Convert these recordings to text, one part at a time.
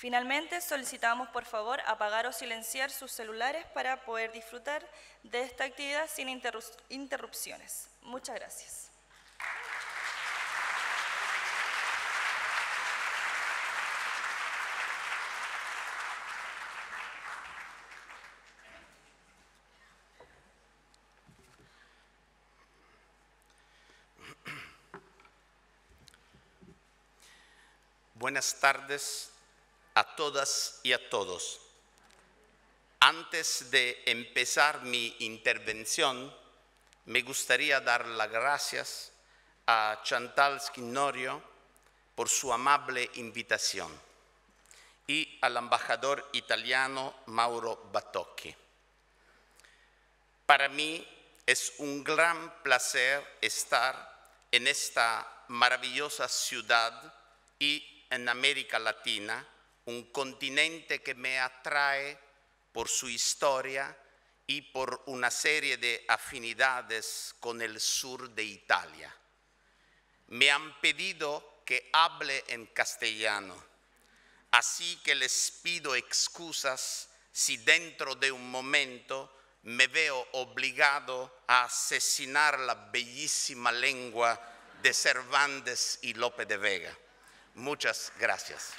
Finalmente, solicitamos por favor apagar o silenciar sus celulares para poder disfrutar de esta actividad sin interrupciones. Muchas gracias. Buenas tardes a todas y a todos. Antes de empezar mi intervención, me gustaría dar las gracias a Chantal Skinorio por su amable invitación y al embajador italiano Mauro Batocchi. Para mí es un gran placer estar en esta maravillosa ciudad y en América Latina un continente que me atrae por su historia y por una serie de afinidades con el sur de Italia. Me han pedido que hable en castellano, así que les pido excusas si dentro de un momento me veo obligado a asesinar la bellísima lengua de Cervantes y Lope de Vega. Muchas gracias.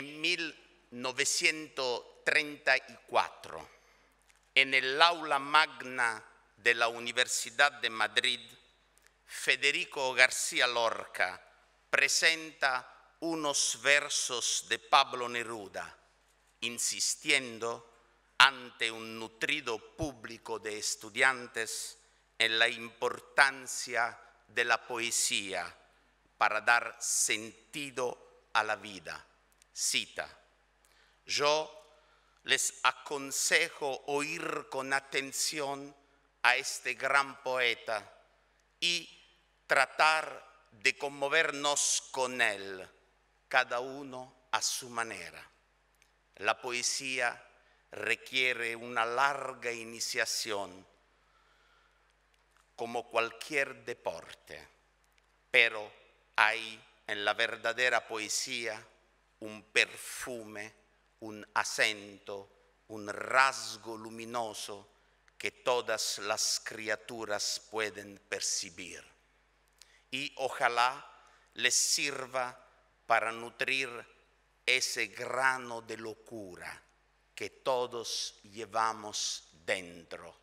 en 1934 en el aula magna de la Universidad de Madrid, Federico García Lorca presenta unos versos de Pablo Neruda, insistiendo ante un nutrido público de estudiantes en la importancia de la poesía para dar sentido a la vida cita. Yo les aconsejo oír con atención a este gran poeta y tratar de conmovernos con él, cada uno a su manera. La poesía requiere una larga iniciación, como cualquier deporte, pero hay en la verdadera poesía un perfume, un acento, un rasgo luminoso que todas las criaturas pueden percibir. Y ojalá les sirva para nutrir ese grano de locura que todos llevamos dentro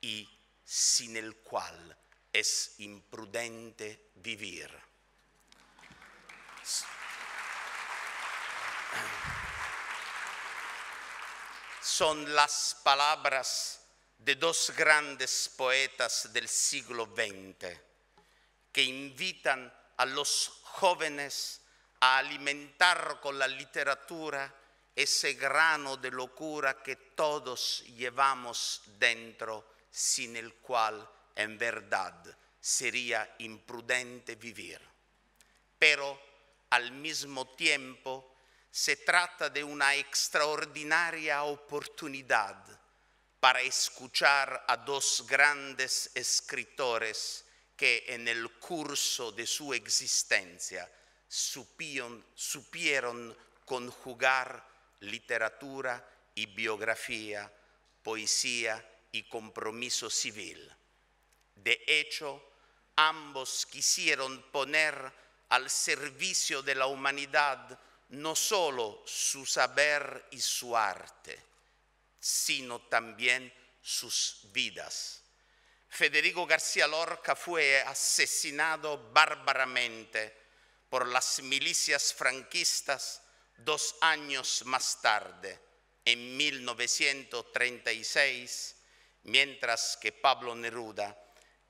y sin el cual es imprudente vivir. Son las palabras de dos grandes poetas del siglo XX que invitan a los jóvenes a alimentar con la literatura ese grano de locura que todos llevamos dentro, sin el cual en verdad sería imprudente vivir. Pero al mismo tiempo se trata de una extraordinaria oportunidad para escuchar a dos grandes escritores que en el curso de su existencia supieron, conjugar literatura y biografía, poesía y compromiso civil. De hecho, ambos quisieron poner al servicio de la humanidad no solo su saber y su arte, sino también sus vidas. Federico García Lorca fue asesinado bárbaramente por las milicias franquistas dos años más tarde, en 1936, mientras que Pablo Neruda,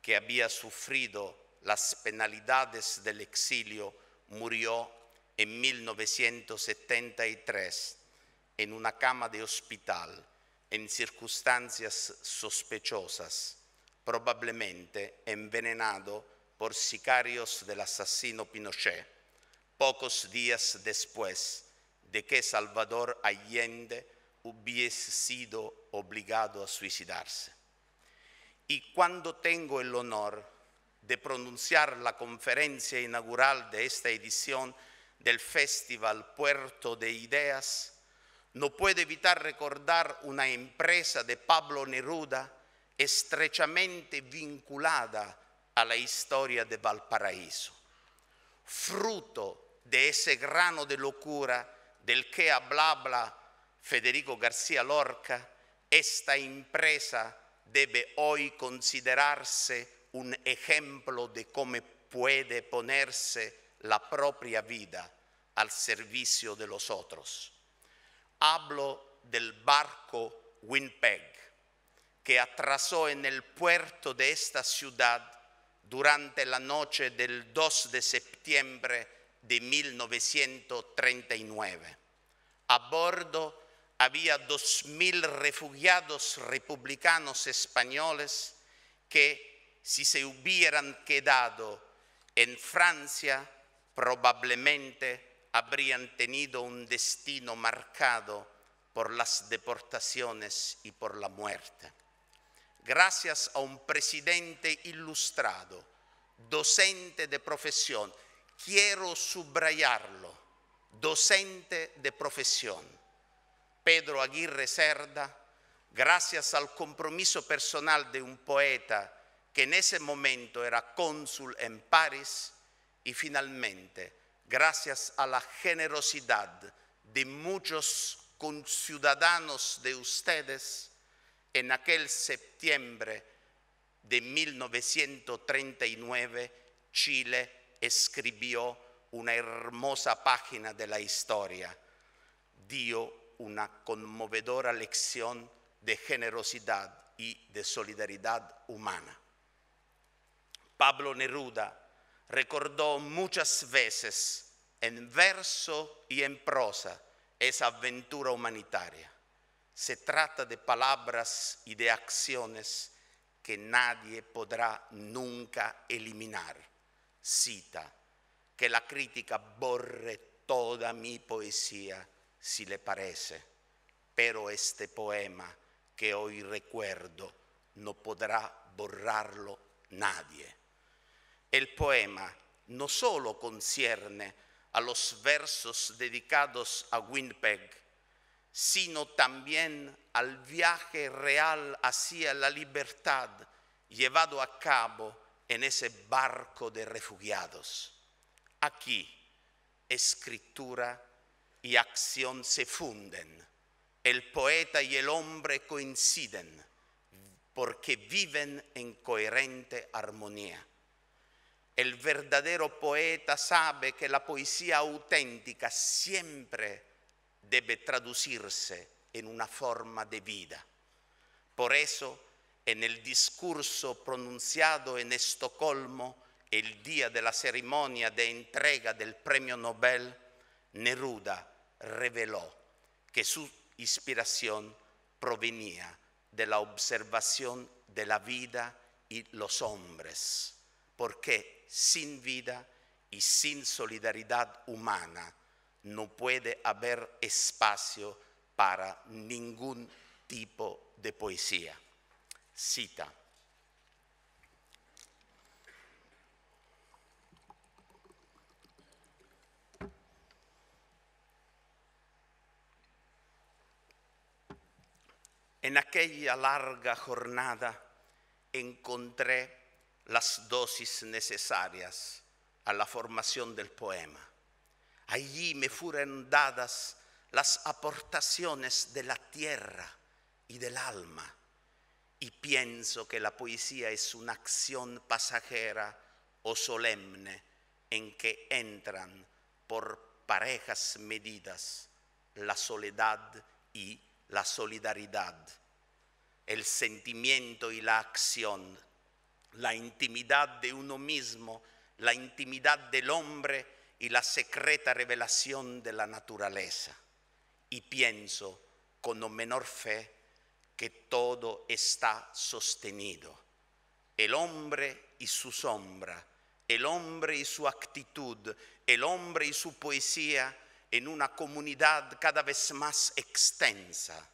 que había sufrido las penalidades del exilio, murió en 1973 en una cama de hospital en circunstancias sospechosas, probablemente envenenado por sicarios del asesino Pinochet, pocos días después de que Salvador Allende hubiese sido obligado a suicidarse. Y cuando tengo el honor de pronunciar la conferencia inaugural de esta edición, del Festival Puerto de Ideas, no puede evitar recordar una empresa de Pablo Neruda estrechamente vinculada a la historia de Valparaíso, fruto de ese grano de locura del que habla Federico García Lorca, esta empresa debe hoy considerarse un ejemplo de cómo puede ponerse la propia vida al servicio de los otros. Hablo del barco Winnipeg, que atrasó en el puerto de esta ciudad durante la noche del 2 de septiembre de 1939. A bordo había 2.000 refugiados republicanos españoles que si se hubieran quedado en Francia probablemente habrían tenido un destino marcado por las deportaciones y por la muerte. Gracias a un presidente ilustrado, docente de profesión, quiero subrayarlo, docente de profesión, Pedro Aguirre Cerda, gracias al compromiso personal de un poeta que en ese momento era cónsul en París, y finalmente, gracias a la generosidad de muchos conciudadanos de ustedes, en aquel septiembre de 1939, Chile escribió una hermosa página de la historia. Dio una conmovedora lección de generosidad y de solidaridad humana. Pablo Neruda recordó muchas veces en verso y en prosa esa aventura humanitaria. Se trata de palabras y de acciones que nadie podrá nunca eliminar. Cita, que la crítica borre toda mi poesía si le parece, pero este poema que hoy recuerdo no podrá borrarlo nadie. El poema no solo concierne a los versos dedicados a Winnipeg, sino también al viaje real hacia la libertad llevado a cabo en ese barco de refugiados. Aquí escritura y acción se funden, el poeta y el hombre coinciden porque viven en coherente armonía. El verdadero poeta sabe que la poesía auténtica siempre debe traducirse en una forma de vida. Por eso, en el discurso pronunciado en Estocolmo el día de la ceremonia de entrega del premio Nobel, Neruda reveló que su inspiración provenía de la observación de la vida y los hombres, porque sin vida y sin solidaridad humana, no puede haber espacio para ningún tipo de poesía. Cita. En aquella larga jornada encontré las dosis necesarias a la formación del poema. Allí me fueron dadas las aportaciones de la tierra y del alma, y pienso que la poesía es una acción pasajera o solemne en que entran por parejas medidas la soledad y la solidaridad, el sentimiento y la acción la intimidad de uno mismo, la intimidad del hombre y la secreta revelación de la naturaleza. Y pienso con no menor fe que todo está sostenido. El hombre y su sombra, el hombre y su actitud, el hombre y su poesía en una comunidad cada vez más extensa,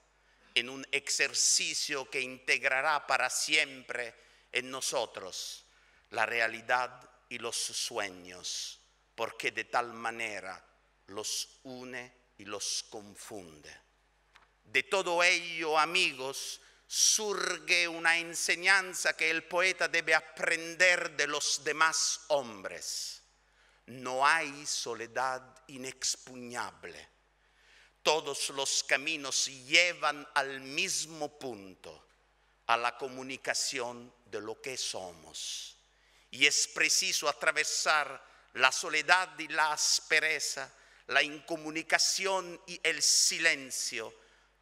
en un ejercicio que integrará para siempre en nosotros la realidad y los sueños, porque de tal manera los une y los confunde. De todo ello, amigos, surge una enseñanza que el poeta debe aprender de los demás hombres. No hay soledad inexpugnable. Todos los caminos llevan al mismo punto a la comunicación de lo que somos. Y es preciso atravesar la soledad y la aspereza, la incomunicación y el silencio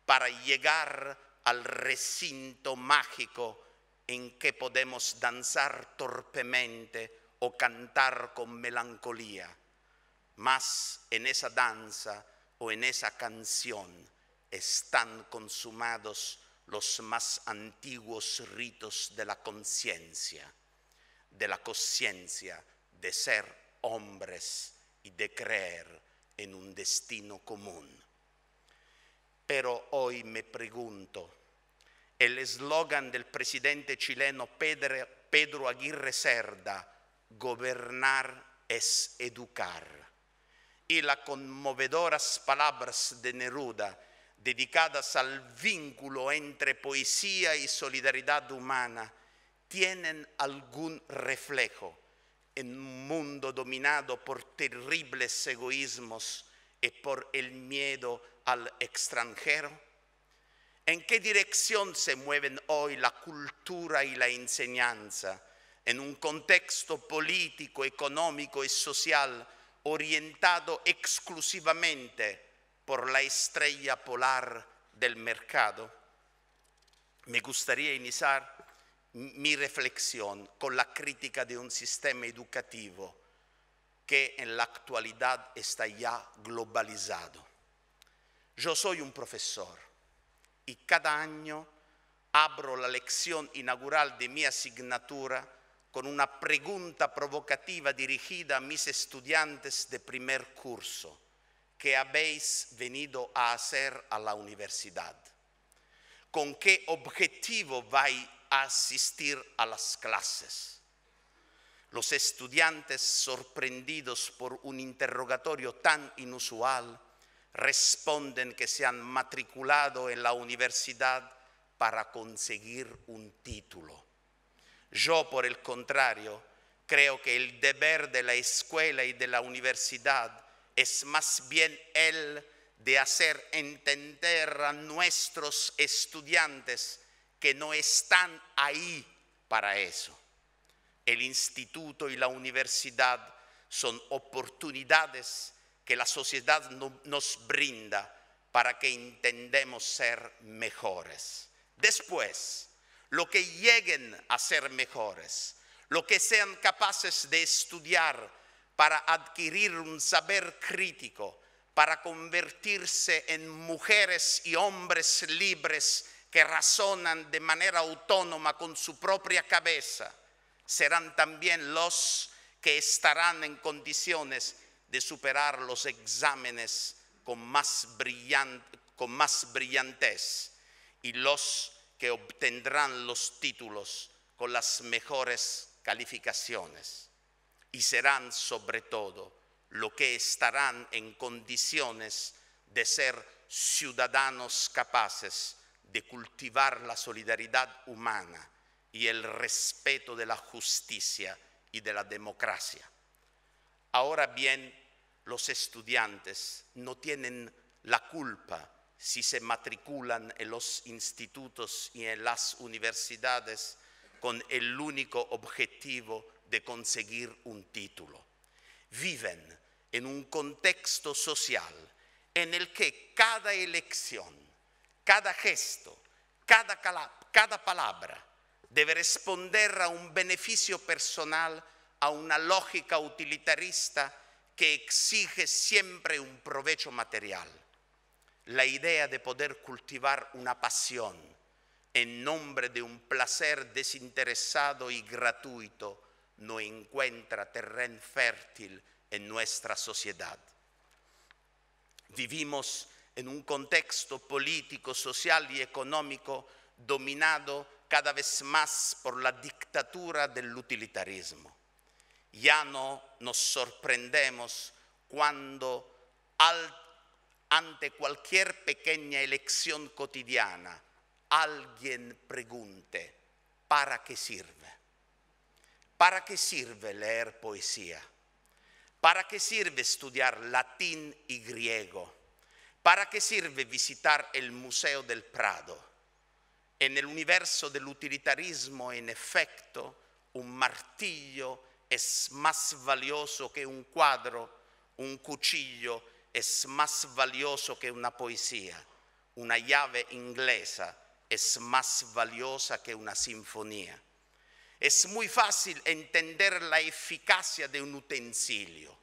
para llegar al recinto mágico en que podemos danzar torpemente o cantar con melancolía. Mas en esa danza o en esa canción están consumados los más antiguos ritos de la conciencia, de la conciencia de ser hombres y de creer en un destino común. Pero hoy me pregunto, el eslogan del presidente chileno Pedro, Pedro Aguirre Cerda, gobernar es educar, y las conmovedoras palabras de Neruda, dedicadas al vínculo entre poesía y solidaridad humana tienen algún reflejo en un mundo dominado por terribles egoísmos y por el miedo al extranjero? ¿En qué dirección se mueven hoy la cultura y la enseñanza en un contexto político, económico y social orientado exclusivamente por la estrella polar del mercado, me gustaría iniciar mi reflexión con la crítica de un sistema educativo que en la actualidad está ya globalizado. Yo soy un profesor y cada año abro la lección inaugural de mi asignatura con una pregunta provocativa dirigida a mis estudiantes de primer curso que habéis venido a hacer a la universidad? ¿Con qué objetivo vais a asistir a las clases? Los estudiantes sorprendidos por un interrogatorio tan inusual responden que se han matriculado en la universidad para conseguir un título. Yo, por el contrario, creo que el deber de la escuela y de la universidad es más bien el de hacer entender a nuestros estudiantes que no están ahí para eso. El instituto y la universidad son oportunidades que la sociedad nos brinda para que entendemos ser mejores. Después, lo que lleguen a ser mejores, lo que sean capaces de estudiar, para adquirir un saber crítico, para convertirse en mujeres y hombres libres que razonan de manera autónoma con su propia cabeza, serán también los que estarán en condiciones de superar los exámenes con más, brillantez y los que obtendrán los títulos con las mejores calificaciones y serán sobre todo lo que estarán en condiciones de ser ciudadanos capaces de cultivar la solidaridad humana y el respeto de la justicia y de la democracia. Ahora bien, los estudiantes no tienen la culpa si se matriculan en los institutos y en las universidades con el único objetivo de conseguir un título. Viven en un contexto social en el que cada elección, cada gesto, cada, cada palabra debe responder a un beneficio personal, a una lógica utilitarista que exige siempre un provecho material. La idea de poder cultivar una pasión en nombre de un placer desinteresado y gratuito no encuentra terreno fértil en nuestra sociedad. Vivimos en un contexto político, social y económico dominado cada vez más por la dictadura del utilitarismo. Ya no nos sorprendemos cuando ante cualquier pequeña elección cotidiana alguien pregunte, ¿para qué sirve? Para che sirve leer poesia? ¿Para che sirve estudiar latín e griego? ¿Para che sirve visitar il Museo del Prado? E nell'universo dell'utilitarismo in effetto un martillo è más valioso che un quadro, un cuchillo è más valioso che una poesia, una llave inglesa è más valiosa che una sinfonia. Es muy fácil entender la eficacia de un utensilio,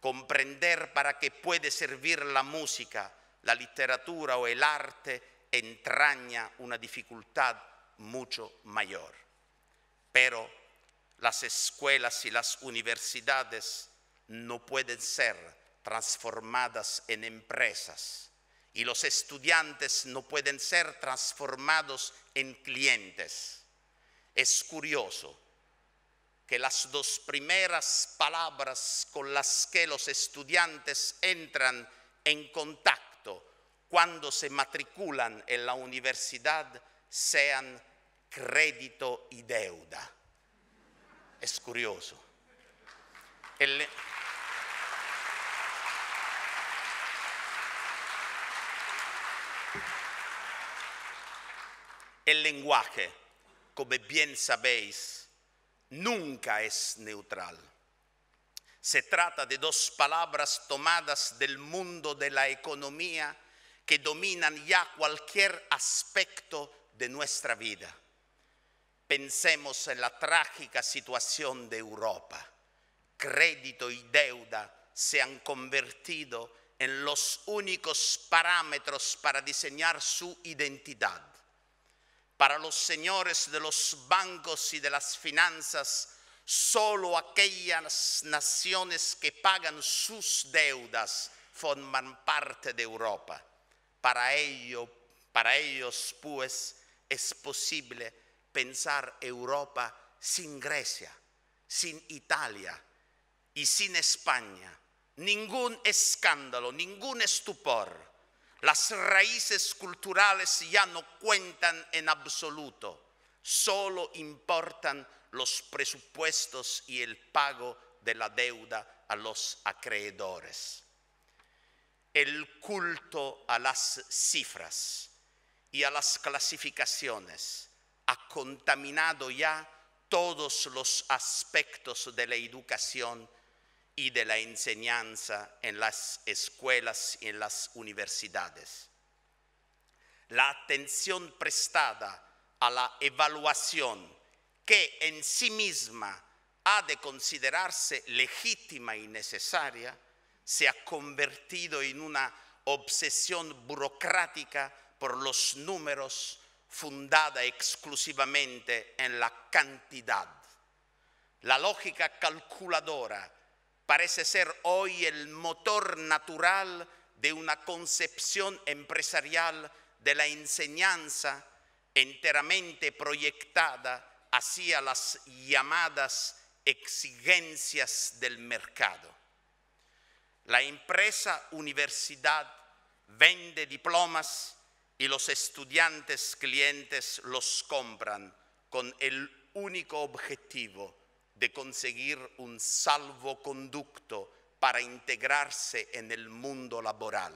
comprender para qué puede servir la música, la literatura o el arte entraña una dificultad mucho mayor. Pero las escuelas y las universidades no pueden ser transformadas en empresas y los estudiantes no pueden ser transformados en clientes es curioso que las dos primeras palabras con las que los estudiantes entran en contacto cuando se matriculan en la universidad sean crédito y deuda. Es curioso. El, el lenguaje como bien sabéis, nunca es neutral. Se trata de dos palabras tomadas del mundo de la economía que dominan ya cualquier aspecto de nuestra vida. Pensemos en la trágica situación de Europa. Crédito y deuda se han convertido en los únicos parámetros para diseñar su identidad. Para los señores de los bancos y de las finanzas, solo aquellas naciones que pagan sus deudas forman parte de Europa. Para, para ellos, pues, es posible pensar Europa sin Grecia, sin Italia y sin España. Ningún escándalo, ningún estupor las raíces culturales ya no cuentan en absoluto, solo importan los presupuestos y el pago de la deuda a los acreedores. El culto a las cifras y a las clasificaciones ha contaminado ya todos los aspectos de la educación y de la enseñanza en las escuelas y en las universidades. La atención prestada a la evaluación, que en sí misma ha de considerarse legítima y necesaria, se ha convertido en una obsesión burocrática por los números fundada exclusivamente en la cantidad. La lógica calculadora parece ser hoy el motor natural de una concepción empresarial de la enseñanza enteramente proyectada hacia las llamadas exigencias del mercado. La empresa universidad vende diplomas y los estudiantes clientes los compran con el único objetivo de conseguir un salvoconducto para integrarse en el mundo laboral.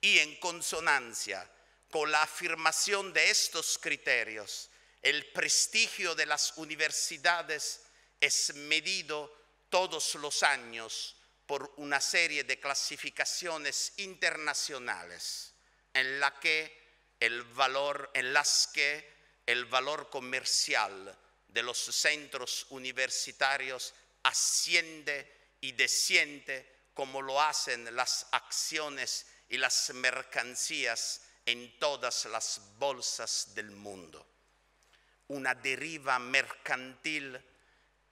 Y en consonancia con la afirmación de estos criterios, el prestigio de las universidades es medido todos los años por una serie de clasificaciones internacionales en la que el valor en las que el valor comercial de los centros universitarios asciende y desciende como lo hacen las acciones y las mercancías en todas las bolsas del mundo. Una deriva mercantil,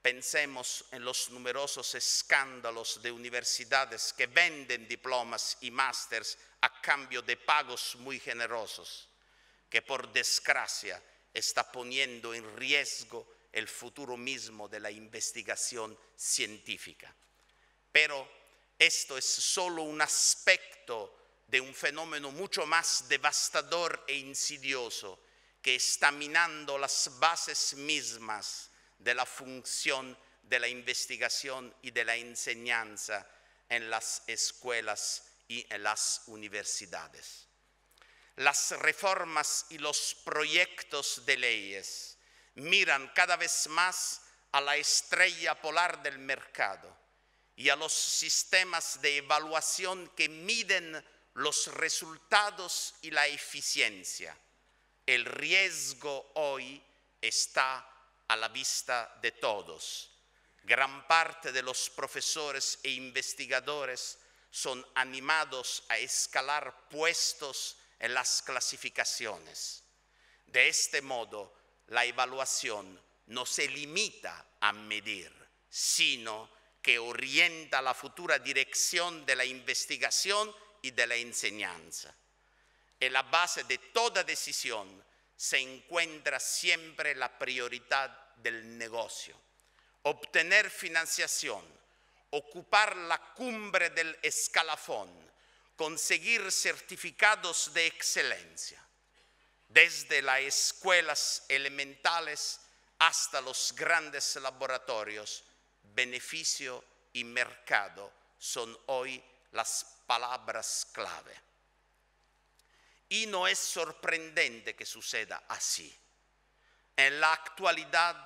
pensemos en los numerosos escándalos de universidades que venden diplomas y másters a cambio de pagos muy generosos, que por desgracia está poniendo en riesgo el futuro mismo de la investigación científica. Pero esto es solo un aspecto de un fenómeno mucho más devastador e insidioso que está minando las bases mismas de la función de la investigación y de la enseñanza en las escuelas y en las universidades. Las reformas y los proyectos de leyes miran cada vez más a la estrella polar del mercado y a los sistemas de evaluación que miden los resultados y la eficiencia. El riesgo hoy está a la vista de todos. Gran parte de los profesores e investigadores son animados a escalar puestos en las clasificaciones. De este modo, la evaluación no se limita a medir, sino que orienta la futura dirección de la investigación y de la enseñanza. En la base de toda decisión se encuentra siempre la prioridad del negocio. Obtener financiación, ocupar la cumbre del escalafón, conseguir certificados de excelencia desde las escuelas elementales hasta los grandes laboratorios, beneficio y mercado son hoy las palabras clave. Y no es sorprendente que suceda así. En la actualidad,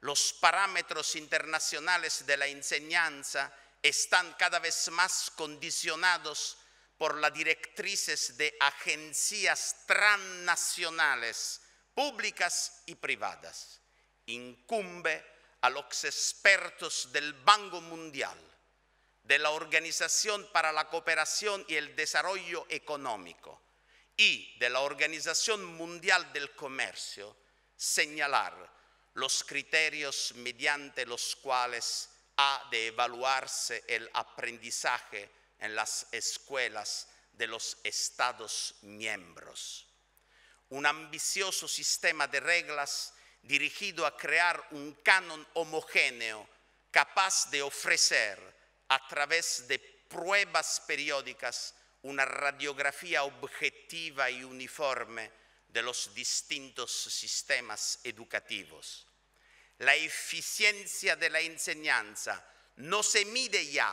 los parámetros internacionales de la enseñanza están cada vez más condicionados por las directrices de agencias transnacionales, públicas y privadas. Incumbe a los expertos del Banco Mundial, de la Organización para la Cooperación y el Desarrollo Económico y de la Organización Mundial del Comercio señalar los criterios mediante los cuales ha de evaluarse el aprendizaje en las escuelas de los Estados miembros. Un ambicioso sistema de reglas dirigido a crear un canon homogéneo capaz de ofrecer a través de pruebas periódicas una radiografía objetiva y uniforme de los distintos sistemas educativos. La eficiencia de la enseñanza no se mide ya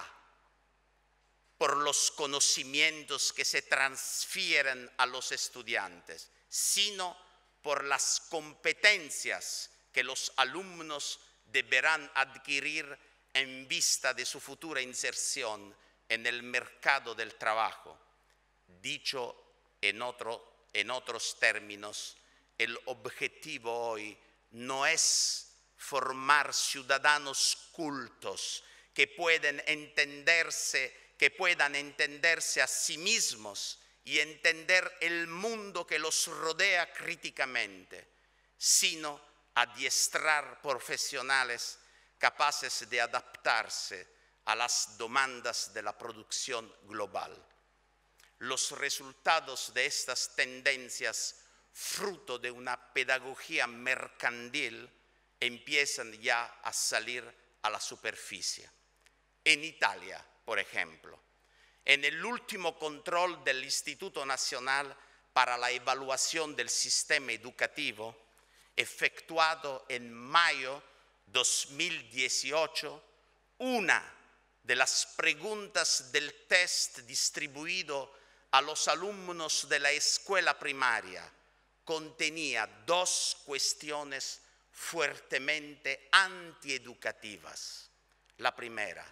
por los conocimientos que se transfieren a los estudiantes, sino por las competencias que los alumnos deberán adquirir en vista de su futura inserción en el mercado del trabajo. Dicho en, en otros términos, el objetivo hoy no es formar ciudadanos cultos que pueden entenderse que puedan entenderse a sí mismos y entender el mundo que los rodea críticamente, sino adiestrar profesionales capaces de adaptarse a las demandas de la producción global. Los resultados de estas tendencias, fruto de una pedagogía mercantil, empiezan ya a salir a la superficie. En Italia, por ejemplo, en el último control del Instituto Nacional para la Evaluación del Sistema Educativo, efectuado en mayo 2018, una de las preguntas del test distribuido a los alumnos de la escuela primaria contenía dos cuestiones fuertemente antieducativas. La primera,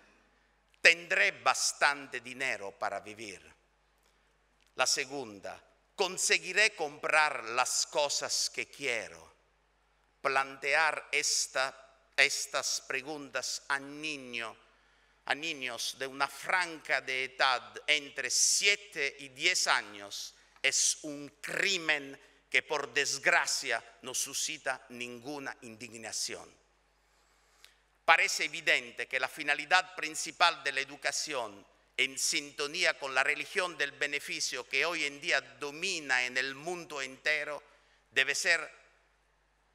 tendré bastante dinero para vivir. La segunda, conseguiré comprar las cosas que quiero. Plantear estas preguntas a, niño, a niños de una franca de edad entre 7 y 10 años es un crimen que por desgracia no suscita ninguna indignación parece evidente que la finalidad principal de la educación, en sintonía con la religión del beneficio que hoy en día domina en el mundo entero, debe ser,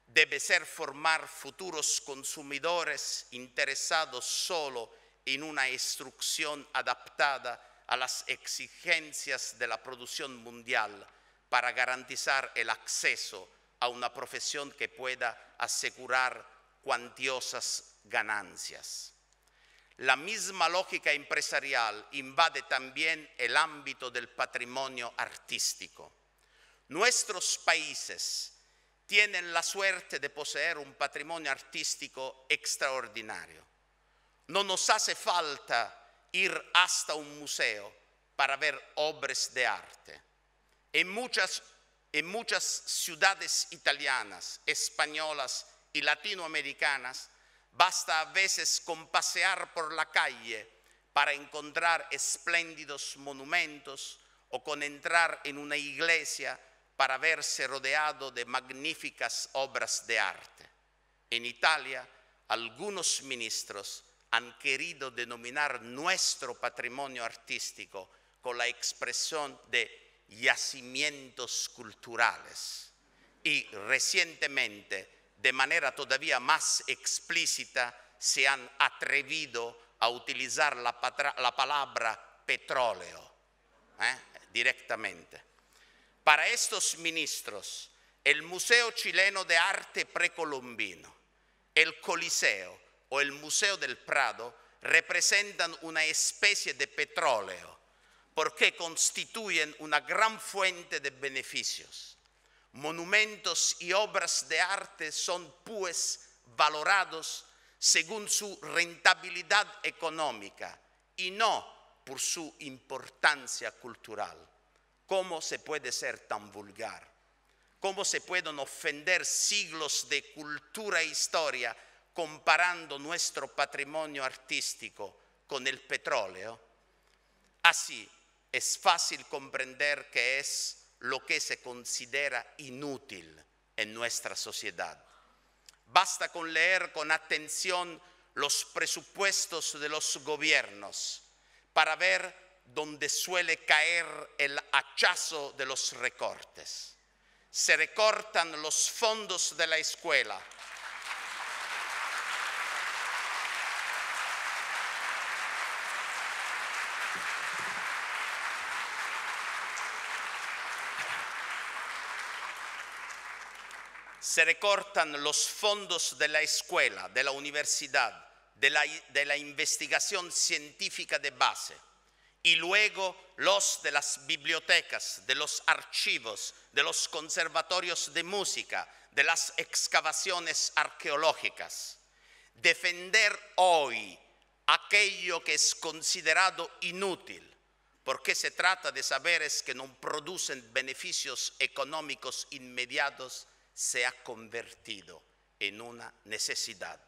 debe ser formar futuros consumidores interesados solo en una instrucción adaptada a las exigencias de la producción mundial para garantizar el acceso a una profesión que pueda asegurar cuantiosas ganancias. La misma lógica empresarial invade también el ámbito del patrimonio artístico. Nuestros países tienen la suerte de poseer un patrimonio artístico extraordinario. No nos hace falta ir hasta un museo para ver obras de arte. En muchas, en muchas ciudades italianas, españolas y latinoamericanas, Basta a veces con pasear por la calle para encontrar espléndidos monumentos o con entrar en una iglesia para verse rodeado de magníficas obras de arte. En Italia, algunos ministros han querido denominar nuestro patrimonio artístico con la expresión de yacimientos culturales. Y recientemente de manera todavía más explícita se han atrevido a utilizar la, palabra petróleo ¿eh? directamente. Para estos ministros, el Museo Chileno de Arte Precolombino, el Coliseo o el Museo del Prado representan una especie de petróleo porque constituyen una gran fuente de beneficios monumentos y obras de arte son pues valorados según su rentabilidad económica y no por su importancia cultural. ¿Cómo se puede ser tan vulgar? ¿Cómo se pueden ofender siglos de cultura e historia comparando nuestro patrimonio artístico con el petróleo? Así es fácil comprender que es lo que se considera inútil en nuestra sociedad. Basta con leer con atención los presupuestos de los gobiernos para ver dónde suele caer el hachazo de los recortes. Se recortan los fondos de la escuela se recortan los fondos de la escuela, de la universidad, de la, investigación científica de base y luego los de las bibliotecas, de los archivos, de los conservatorios de música, de las excavaciones arqueológicas. Defender hoy aquello que es considerado inútil, porque se trata de saberes que no producen beneficios económicos inmediatos, se ha convertido en una necesidad.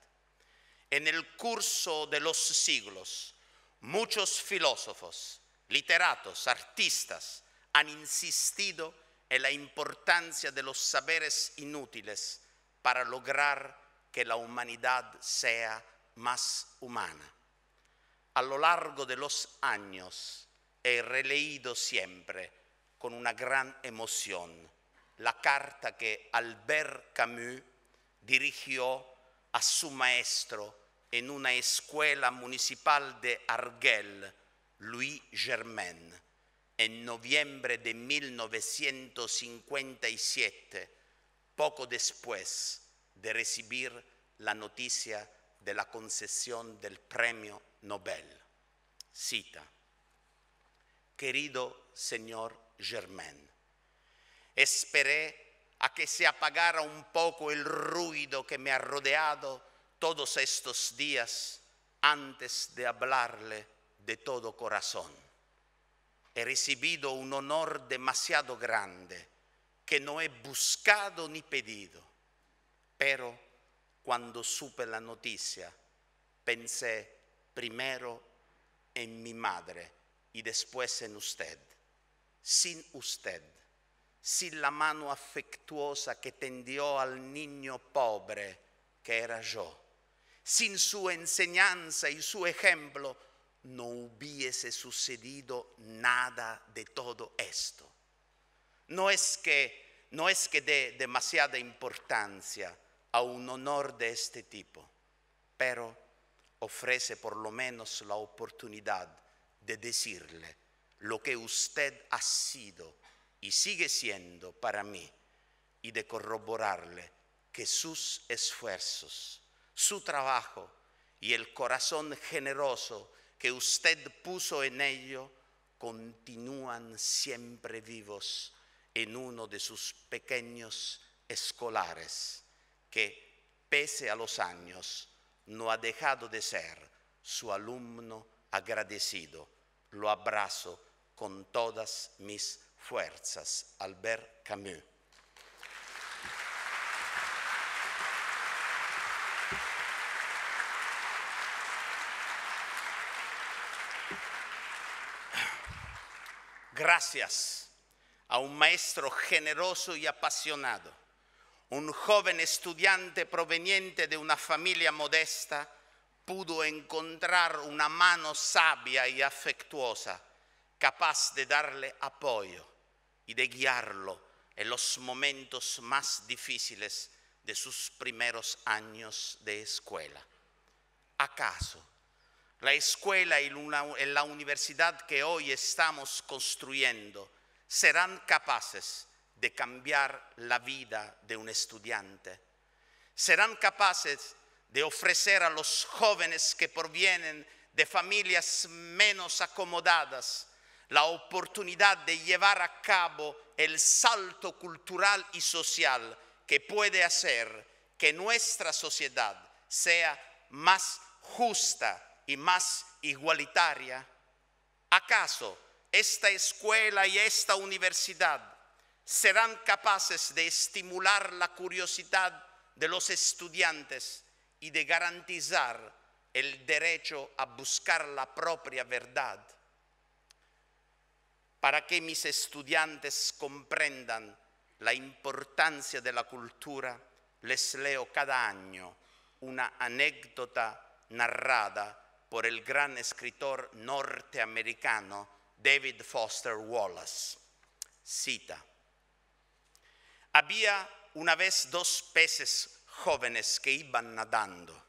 En el curso de los siglos, muchos filósofos, literatos, artistas han insistido en la importancia de los saberes inútiles para lograr que la humanidad sea más humana. A lo largo de los años he releído siempre con una gran emoción la carta que Albert Camus dirigió a su maestro en una escuela municipal de Argel, Louis Germain, en noviembre de 1957, poco después de recibir la noticia de la concesión del premio Nobel. Cita, querido señor Germain, Esperé a que se apagara un poco el ruido que me ha rodeado todos estos días antes de hablarle de todo corazón. He recibido un honor demasiado grande que no he buscado ni pedido, pero cuando supe la noticia pensé primero en mi madre y después en usted. Sin usted sin la mano afectuosa que tendió al niño pobre que era yo. Sin su enseñanza y su ejemplo no hubiese sucedido nada de todo esto. No es que, no es que dé demasiada importancia a un honor de este tipo, pero ofrece por lo menos la oportunidad de decirle lo que usted ha sido y sigue siendo para mí y de corroborarle que sus esfuerzos, su trabajo y el corazón generoso que usted puso en ello continúan siempre vivos en uno de sus pequeños escolares que, pese a los años, no ha dejado de ser su alumno agradecido. Lo abrazo con todas mis fuerzas, Albert Camus. Gracias a un maestro generoso y apasionado, un joven estudiante proveniente de una familia modesta, pudo encontrar una mano sabia y afectuosa capaz de darle apoyo y de guiarlo en los momentos más difíciles de sus primeros años de escuela. ¿Acaso la escuela y la universidad que hoy estamos construyendo serán capaces de cambiar la vida de un estudiante? ¿Serán capaces de ofrecer a los jóvenes que provienen de familias menos acomodadas la oportunidad de llevar a cabo el salto cultural y social que puede hacer que nuestra sociedad sea más justa y más igualitaria? ¿Acaso esta escuela y esta universidad serán capaces de estimular la curiosidad de los estudiantes y de garantizar el derecho a buscar la propia verdad? para que mis estudiantes comprendan la importancia de la cultura, les leo cada año una anécdota narrada por el gran escritor norteamericano David Foster Wallace. Cita. Había una vez dos peces jóvenes que iban nadando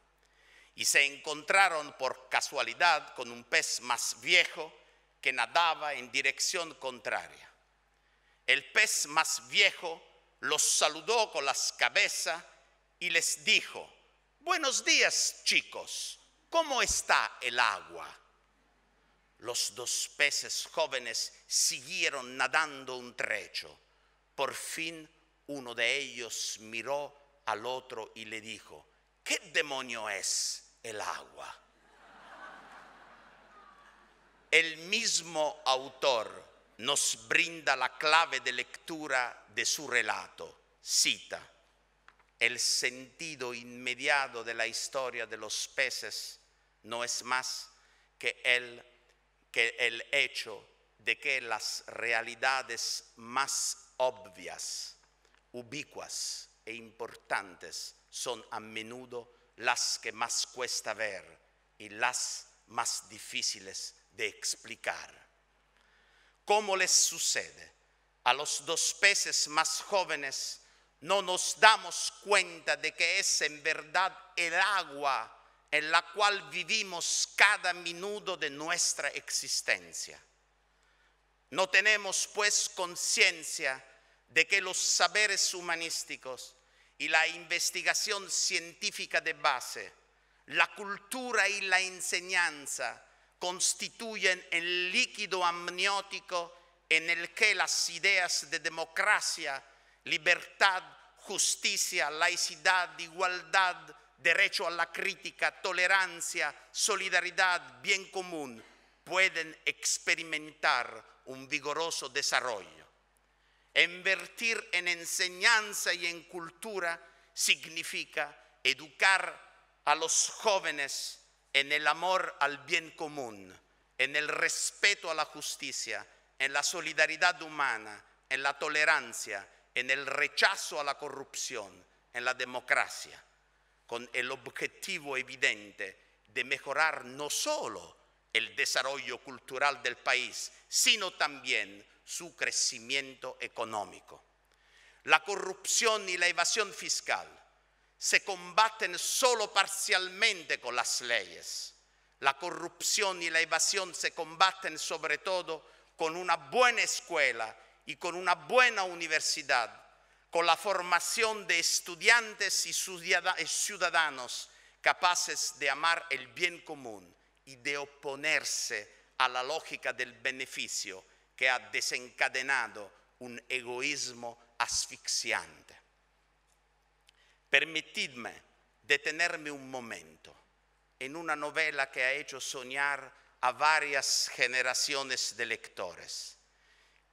y se encontraron por casualidad con un pez más viejo que nadaba en dirección contraria. El pez más viejo los saludó con las cabezas y les dijo, buenos días chicos, ¿cómo está el agua? Los dos peces jóvenes siguieron nadando un trecho. Por fin uno de ellos miró al otro y le dijo, ¿qué demonio es el agua? el mismo autor nos brinda la clave de lectura de su relato. Cita, el sentido inmediato de la historia de los peces no es más que el, que el hecho de que las realidades más obvias, ubicuas e importantes son a menudo las que más cuesta ver y las más difíciles de explicar cómo les sucede. A los dos peces más jóvenes no nos damos cuenta de que es en verdad el agua en la cual vivimos cada minuto de nuestra existencia. No tenemos pues conciencia de que los saberes humanísticos y la investigación científica de base, la cultura y la enseñanza constituyen el líquido amniótico en el que las ideas de democracia, libertad, justicia, laicidad, igualdad, derecho a la crítica, tolerancia, solidaridad, bien común, pueden experimentar un vigoroso desarrollo. Invertir en enseñanza y en cultura significa educar a los jóvenes en el amor al bien común, en el respeto a la justicia, en la solidaridad humana, en la tolerancia, en el rechazo a la corrupción, en la democracia, con el objetivo evidente de mejorar no solo el desarrollo cultural del país, sino también su crecimiento económico. La corrupción y la evasión fiscal se combaten solo parcialmente con las leyes. La corrupción y la evasión se combaten sobre todo con una buena escuela y con una buena universidad, con la formación de estudiantes y ciudadanos capaces de amar el bien común y de oponerse a la lógica del beneficio que ha desencadenado un egoísmo asfixiante. Permitidme detenerme un momento en una novela que ha hecho soñar a varias generaciones de lectores.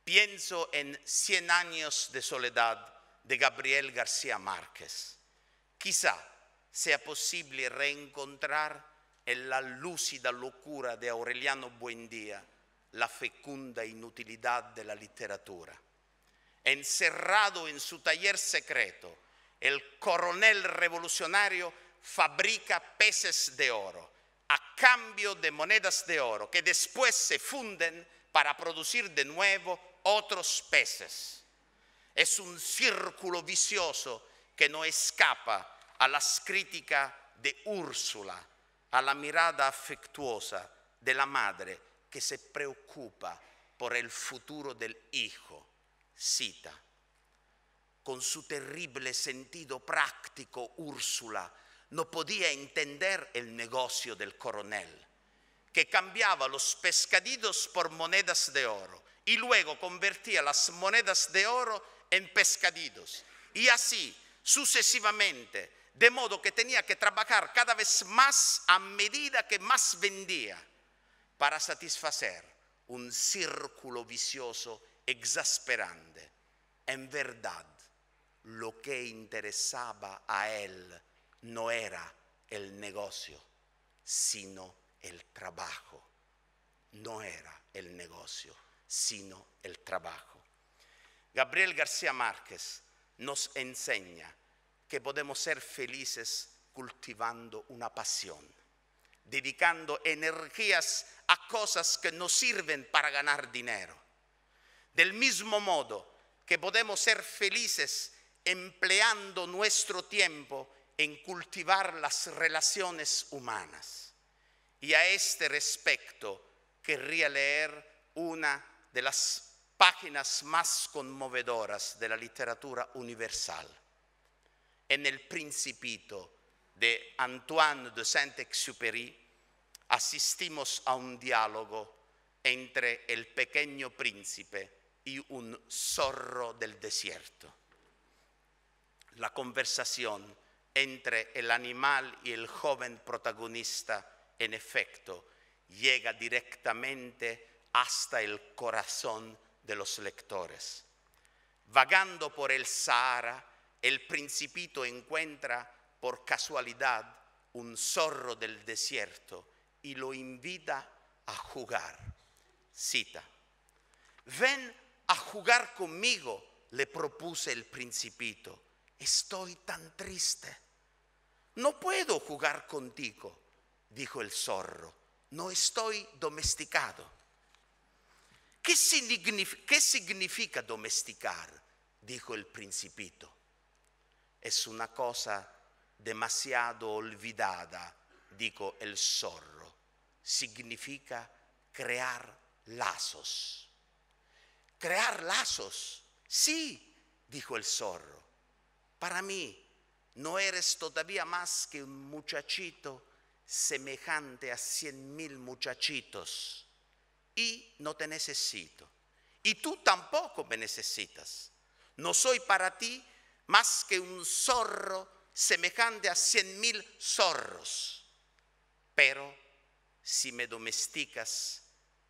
Pienso en Cien años de soledad de Gabriel García Márquez. Quizá sea posible reencontrar en la lúcida locura de Aureliano Buendía la fecunda inutilidad de la literatura. Encerrado en su taller secreto, el coronel revolucionario fabrica peces de oro a cambio de monedas de oro que después se funden para producir de nuevo otros peces. Es un círculo vicioso que no escapa a las críticas de Úrsula, a la mirada afectuosa de la madre que se preocupa por el futuro del hijo. Cita con su terrible sentido práctico Úrsula, no podía entender el negocio del coronel, que cambiaba los pescaditos por monedas de oro y luego convertía las monedas de oro en pescaditos. Y así sucesivamente, de modo que tenía que trabajar cada vez más a medida que más vendía para satisfacer un círculo vicioso exasperante. En verdad, lo que interesaba a él no era el negocio, sino el trabajo. No era el negocio, sino el trabajo. Gabriel García Márquez nos enseña que podemos ser felices cultivando una pasión, dedicando energías a cosas que nos sirven para ganar dinero. Del mismo modo que podemos ser felices empleando nuestro tiempo en cultivar las relaciones humanas. Y a este respecto querría leer una de las páginas más conmovedoras de la literatura universal. En el Principito de Antoine de Saint-Exupéry asistimos a un diálogo entre el pequeño príncipe y un zorro del desierto la conversación entre el animal y el joven protagonista, en efecto, llega directamente hasta el corazón de los lectores. Vagando por el Sahara, el principito encuentra por casualidad un zorro del desierto y lo invita a jugar. Cita. Ven a jugar conmigo, le propuse el principito estoy tan triste. No puedo jugar contigo, dijo el zorro. No estoy domesticado. ¿Qué significa, domesticar? dijo el principito. Es una cosa demasiado olvidada, dijo el zorro. Significa crear lazos. Crear lazos. Sí, dijo el zorro. Para mí, no eres todavía más que un muchachito semejante a cien mil muchachitos y no te necesito. Y tú tampoco me necesitas. No soy para ti más que un zorro semejante a cien mil zorros. Pero si me domesticas,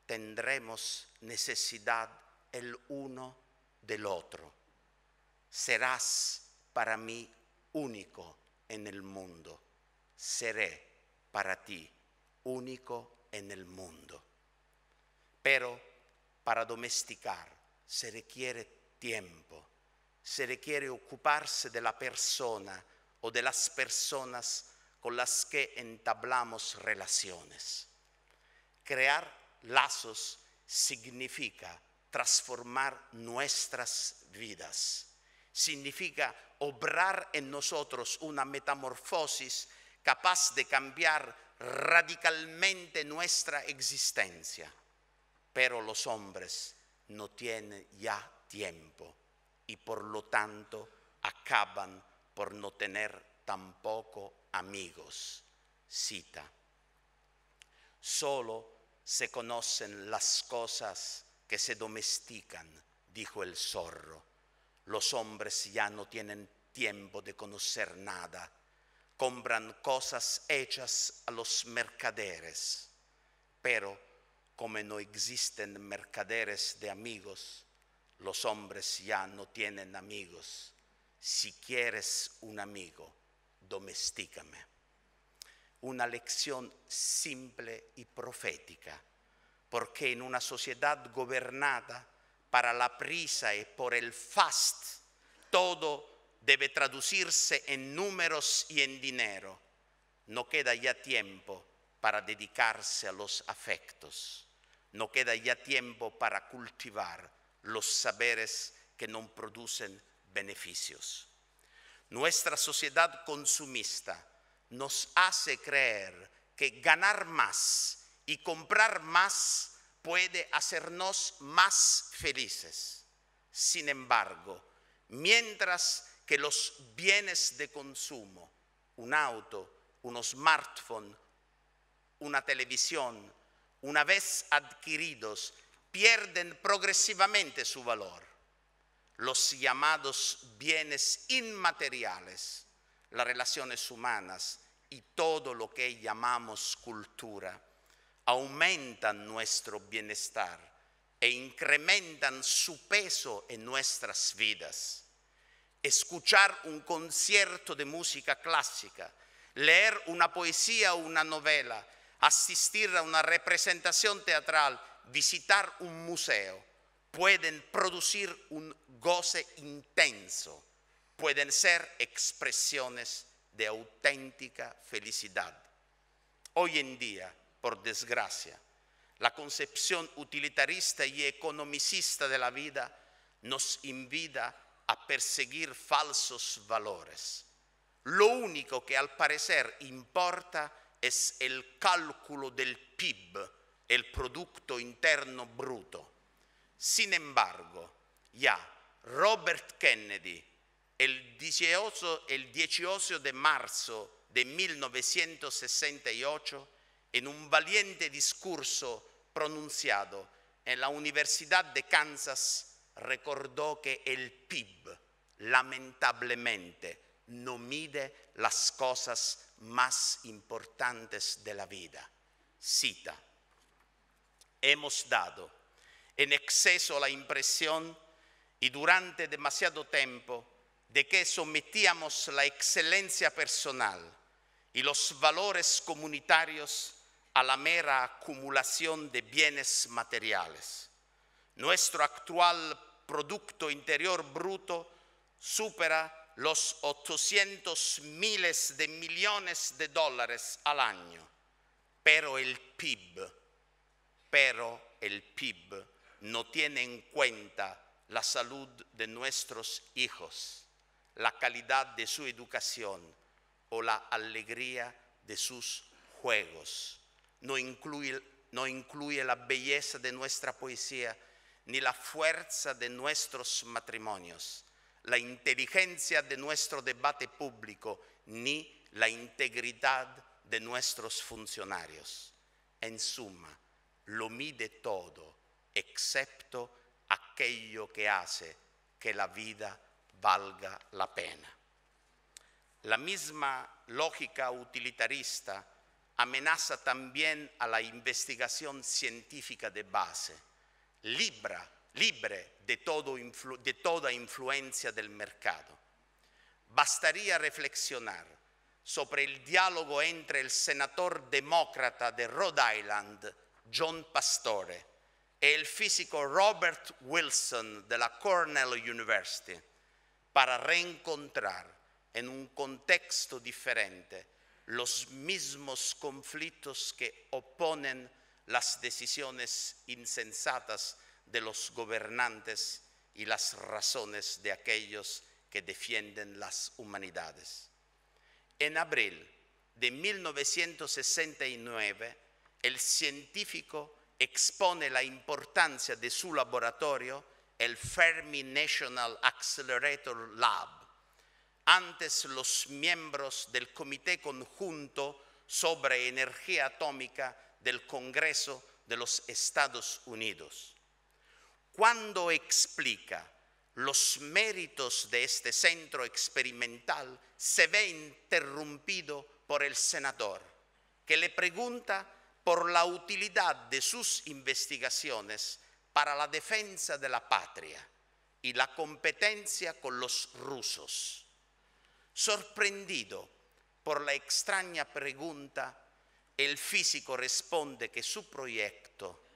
tendremos necesidad el uno del otro. Serás para mí único en el mundo. Seré para ti único en el mundo. Pero para domesticar se requiere tiempo, se requiere ocuparse de la persona o de las personas con las que entablamos relaciones. Crear lazos significa transformar nuestras vidas, significa obrar en nosotros una metamorfosis capaz de cambiar radicalmente nuestra existencia. Pero los hombres no tienen ya tiempo y por lo tanto acaban por no tener tampoco amigos. Cita. Solo se conocen las cosas que se domestican, dijo el zorro. Los hombres ya no tienen tiempo de conocer nada. Compran cosas hechas a los mercaderes. Pero como no existen mercaderes de amigos, los hombres ya no tienen amigos. Si quieres un amigo, domestícame. Una lección simple y profética, porque en una sociedad gobernada para la prisa y por el fast, todo debe traducirse en números y en dinero. No queda ya tiempo para dedicarse a los afectos, no queda ya tiempo para cultivar los saberes que no producen beneficios. Nuestra sociedad consumista nos hace creer que ganar más y comprar más puede hacernos más felices. Sin embargo, mientras que los bienes de consumo, un auto, un smartphone, una televisión, una vez adquiridos, pierden progresivamente su valor. Los llamados bienes inmateriales, las relaciones humanas y todo lo que llamamos cultura aumentan nuestro bienestar e incrementan su peso en nuestras vidas. Escuchar un concierto de música clásica, leer una poesía o una novela, asistir a una representación teatral, visitar un museo, pueden producir un goce intenso, pueden ser expresiones de auténtica felicidad. Hoy en día por desgracia, la concepción utilitarista y economicista de la vida nos invita a perseguir falsos valores. Lo único que al parecer importa es el cálculo del PIB, el Producto Interno Bruto. Sin embargo, ya Robert Kennedy, el 18, el de marzo de 1968, en un valiente discurso pronunciado en la Universidad de Kansas, recordó que el PIB lamentablemente no mide las cosas más importantes de la vida. Cita, hemos dado en exceso la impresión y durante demasiado tiempo de que sometíamos la excelencia personal y los valores comunitarios a la mera acumulación de bienes materiales. Nuestro actual Producto Interior Bruto supera los 800 miles de millones de dólares al año, pero el PIB, pero el PIB no tiene en cuenta la salud de nuestros hijos, la calidad de su educación o la alegría de sus juegos no incluye, la belleza de nuestra poesía ni la fuerza de nuestros matrimonios, la inteligencia de nuestro debate público, ni la integridad de nuestros funcionarios. En suma, lo mide todo, excepto aquello que hace que la vida valga la pena. La misma lógica utilitarista amenaza también a la investigación científica de base, libre de, toda influencia del mercado. Bastaría reflexionar sobre el diálogo entre el senador demócrata de Rhode Island, John Pastore, y e el físico Robert Wilson de la Cornell University para reencontrar en un contexto diferente los mismos conflictos que oponen las decisiones insensatas de los gobernantes y las razones de aquellos que defienden las humanidades. En abril de 1969, el científico expone la importancia de su laboratorio, el Fermi National Accelerator Lab, antes los miembros del Comité Conjunto sobre Energía Atómica del Congreso de los Estados Unidos. Cuando explica los méritos de este centro experimental, se ve interrumpido por el senador, que le pregunta por la utilidad de sus investigaciones para la defensa de la patria y la competencia con los rusos. Sorprendido por la extraña pregunta, el físico responde que su proyecto,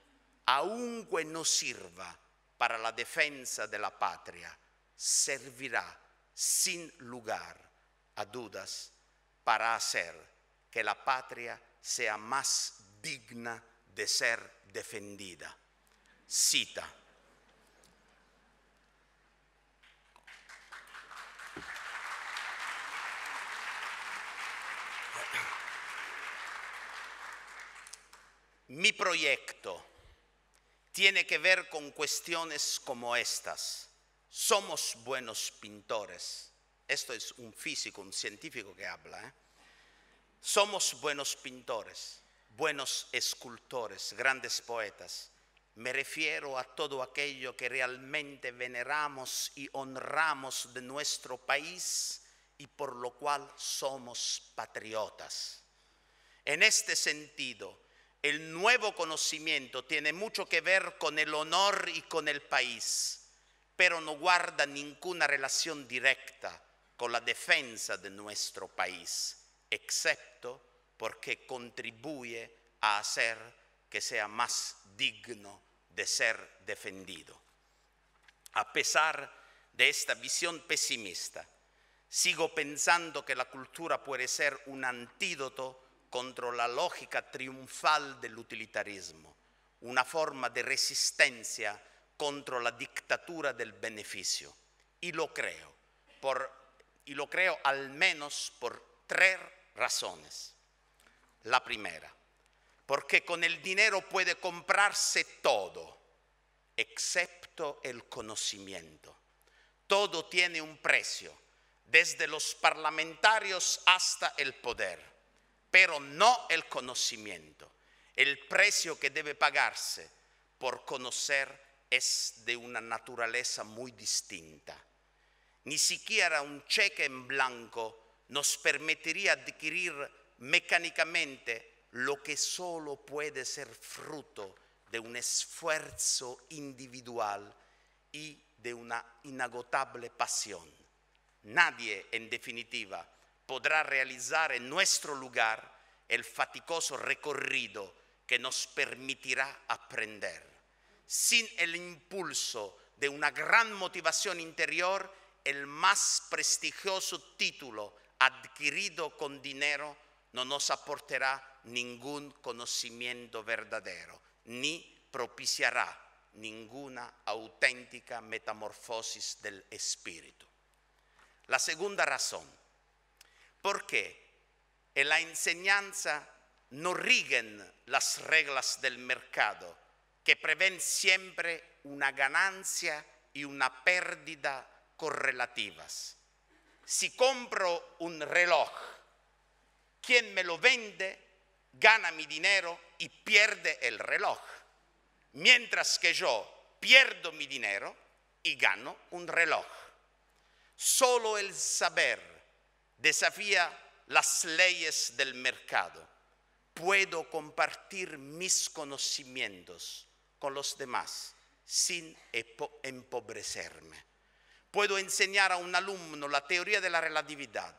aunque no sirva para la defensa de la patria, servirá sin lugar a dudas para hacer que la patria sea más digna de ser defendida. Cita. Mi proyecto tiene que ver con cuestiones como estas. Somos buenos pintores. Esto es un físico, un científico que habla. ¿eh? Somos buenos pintores, buenos escultores, grandes poetas. Me refiero a todo aquello que realmente veneramos y honramos de nuestro país y por lo cual somos patriotas. En este sentido, el nuevo conocimiento tiene mucho que ver con el honor y con el país, pero no guarda ninguna relación directa con la defensa de nuestro país, excepto porque contribuye a hacer que sea más digno de ser defendido. A pesar de esta visión pesimista, sigo pensando que la cultura puede ser un antídoto contra la lógica triunfal del utilitarismo, una forma de resistencia contra la dictadura del beneficio. Y lo creo, y lo creo al menos por tres razones. La primera, porque con el dinero puede comprarse todo, excepto el conocimiento. Todo tiene un precio, desde los parlamentarios hasta el poder pero no el conocimiento. El precio que debe pagarse por conocer es de una naturaleza muy distinta. Ni siquiera un cheque en blanco nos permitiría adquirir mecánicamente lo que solo puede ser fruto de un esfuerzo individual y de una inagotable pasión. Nadie, en definitiva, podrá realizar en nuestro lugar el faticoso recorrido que nos permitirá aprender. Sin el impulso de una gran motivación interior, el más prestigioso título adquirido con dinero no nos aportará ningún conocimiento verdadero, ni propiciará ninguna auténtica metamorfosis del espíritu. La segunda razón porque en la enseñanza no rigen las reglas del mercado, que prevén siempre una ganancia y una pérdida correlativas. Si compro un reloj, quien me lo vende gana mi dinero y pierde el reloj, mientras que yo pierdo mi dinero y gano un reloj. Solo el saber desafía las leyes del mercado. Puedo compartir mis conocimientos con los demás sin empobrecerme. Puedo enseñar a un alumno la teoría de la relatividad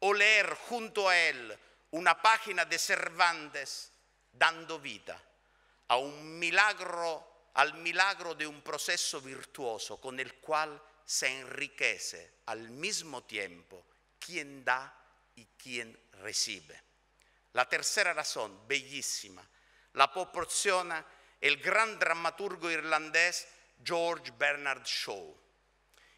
o leer junto a él una página de Cervantes dando vida a un milagro, al milagro de un proceso virtuoso con el cual se enriquece al mismo tiempo quién da y quién recibe. La tercera razón, bellísima, la proporciona el gran dramaturgo irlandés George Bernard Shaw.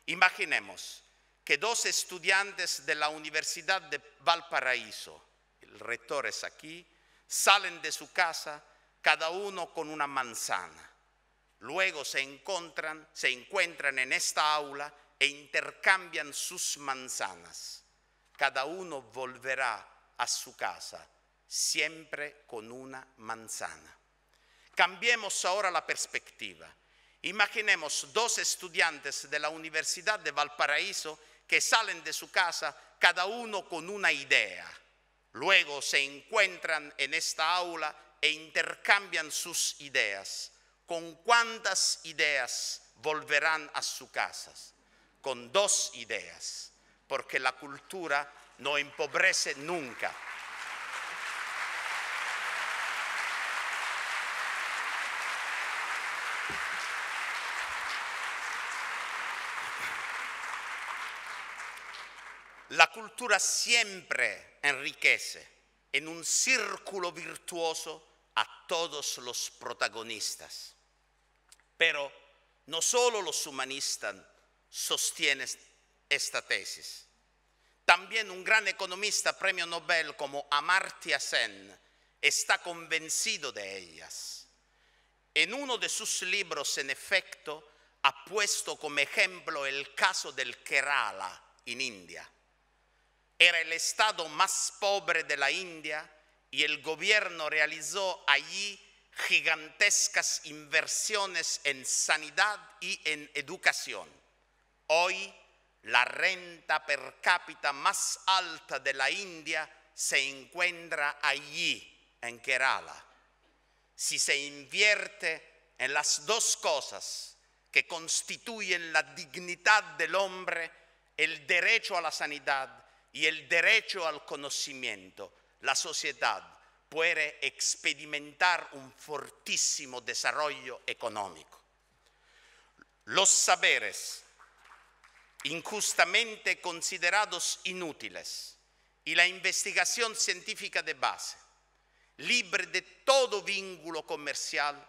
Imaginemos que dos estudiantes de la Universidad de Valparaíso, el rector es aquí, salen de su casa cada uno con una manzana. Luego se encuentran, se encuentran en esta aula e intercambian sus manzanas cada uno volverá a su casa siempre con una manzana. Cambiemos ahora la perspectiva. Imaginemos dos estudiantes de la Universidad de Valparaíso que salen de su casa cada uno con una idea. Luego se encuentran en esta aula e intercambian sus ideas. ¿Con cuántas ideas volverán a su casa? Con dos ideas porque la cultura no empobrece nunca. La cultura siempre enriquece en un círculo virtuoso a todos los protagonistas. Pero no solo los humanistas sostienen esta tesis. También un gran economista premio Nobel como Amartya Sen está convencido de ellas. En uno de sus libros, en efecto, ha puesto como ejemplo el caso del Kerala en India. Era el estado más pobre de la India y el gobierno realizó allí gigantescas inversiones en sanidad y en educación. Hoy la renta per cápita más alta de la India se encuentra allí, en Kerala. Si se invierte en las dos cosas que constituyen la dignidad del hombre, el derecho a la sanidad y el derecho al conocimiento, la sociedad puede experimentar un fortísimo desarrollo económico. Los saberes injustamente considerados inútiles y la investigación científica de base, libre de todo vínculo comercial,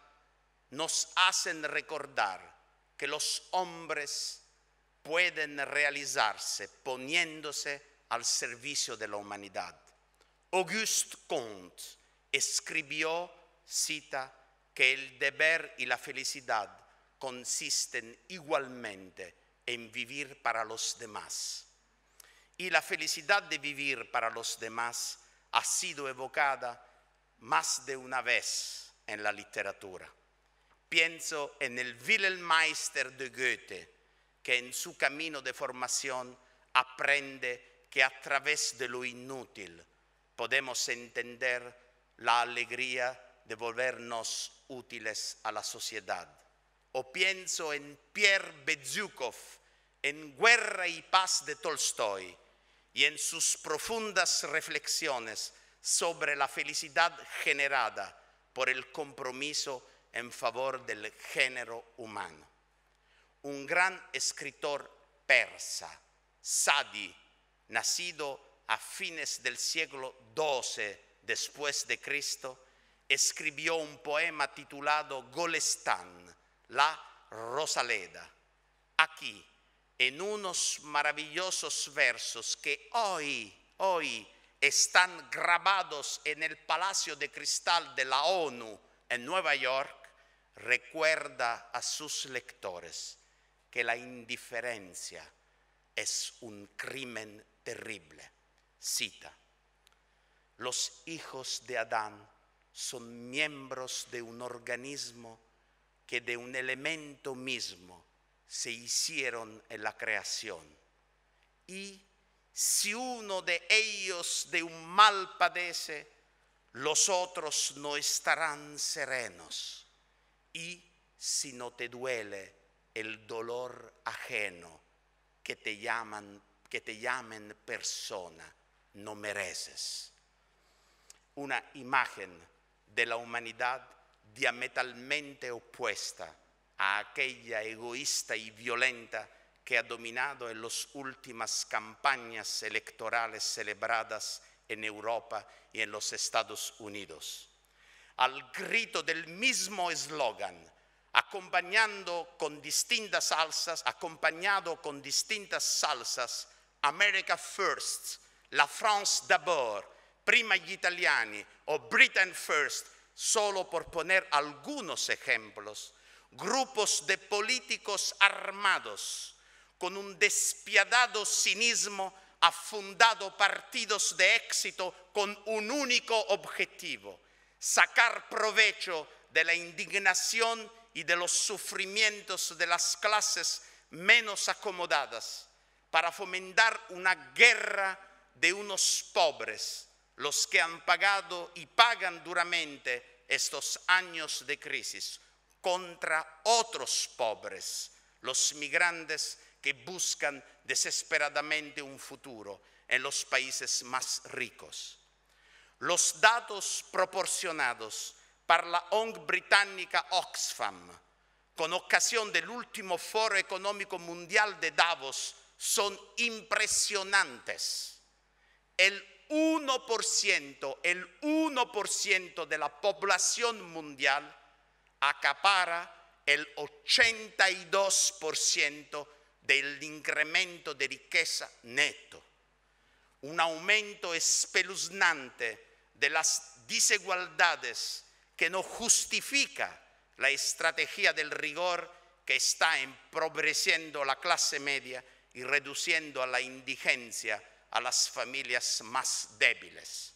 nos hacen recordar que los hombres pueden realizarse poniéndose al servicio de la humanidad. Auguste Comte escribió, cita, que el deber y la felicidad consisten igualmente en vivir para los demás. Y la felicidad de vivir para los demás ha sido evocada más de una vez en la literatura. Pienso en el Meister de Goethe, que en su camino de formación aprende que a través de lo inútil podemos entender la alegría de volvernos útiles a la sociedad o pienso en Pierre Bezukhov, en Guerra y Paz de Tolstoy y en sus profundas reflexiones sobre la felicidad generada por el compromiso en favor del género humano. Un gran escritor persa, Sadi, nacido a fines del siglo XII después de Cristo, escribió un poema titulado Golestán, la Rosaleda, aquí, en unos maravillosos versos que hoy, hoy están grabados en el Palacio de Cristal de la ONU en Nueva York, recuerda a sus lectores que la indiferencia es un crimen terrible. Cita, los hijos de Adán son miembros de un organismo que de un elemento mismo se hicieron en la creación. Y si uno de ellos de un mal padece, los otros no estarán serenos. Y si no te duele el dolor ajeno que te llaman, que te llamen persona, no mereces. Una imagen de la humanidad diametralmente opuesta a aquella egoísta y violenta que ha dominado en las últimas campañas electorales celebradas en Europa y en los Estados Unidos. Al grito del mismo eslogan, acompañando con distintas salsas, acompañado con distintas salsas, America First, la France d'abord, prima gli italiani o Britain First, solo por poner algunos ejemplos, grupos de políticos armados con un despiadado cinismo ha fundado partidos de éxito con un único objetivo, sacar provecho de la indignación y de los sufrimientos de las clases menos acomodadas para fomentar una guerra de unos pobres los que han pagado y pagan duramente estos años de crisis contra otros pobres, los migrantes que buscan desesperadamente un futuro en los países más ricos. Los datos proporcionados por la ONG británica Oxfam con ocasión del último foro Económico mundial de Davos son impresionantes. El 1%, el 1% de la población mundial acapara el 82% del incremento de riqueza neto. Un aumento espeluznante de las desigualdades que no justifica la estrategia del rigor que está empobreciendo la clase media y reduciendo a la indigencia a las familias más débiles.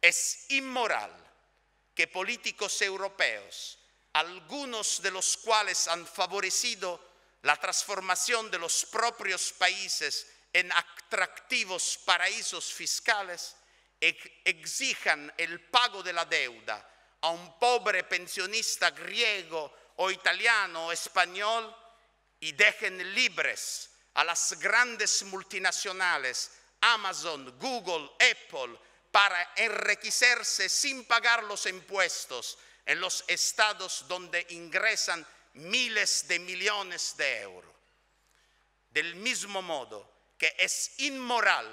Es inmoral que políticos europeos, algunos de los cuales han favorecido la transformación de los propios países en atractivos paraísos fiscales, exijan el pago de la deuda a un pobre pensionista griego o italiano o español y dejen libres a las grandes multinacionales Amazon, Google, Apple, para enriquecerse sin pagar los impuestos en los estados donde ingresan miles de millones de euros. Del mismo modo que es inmoral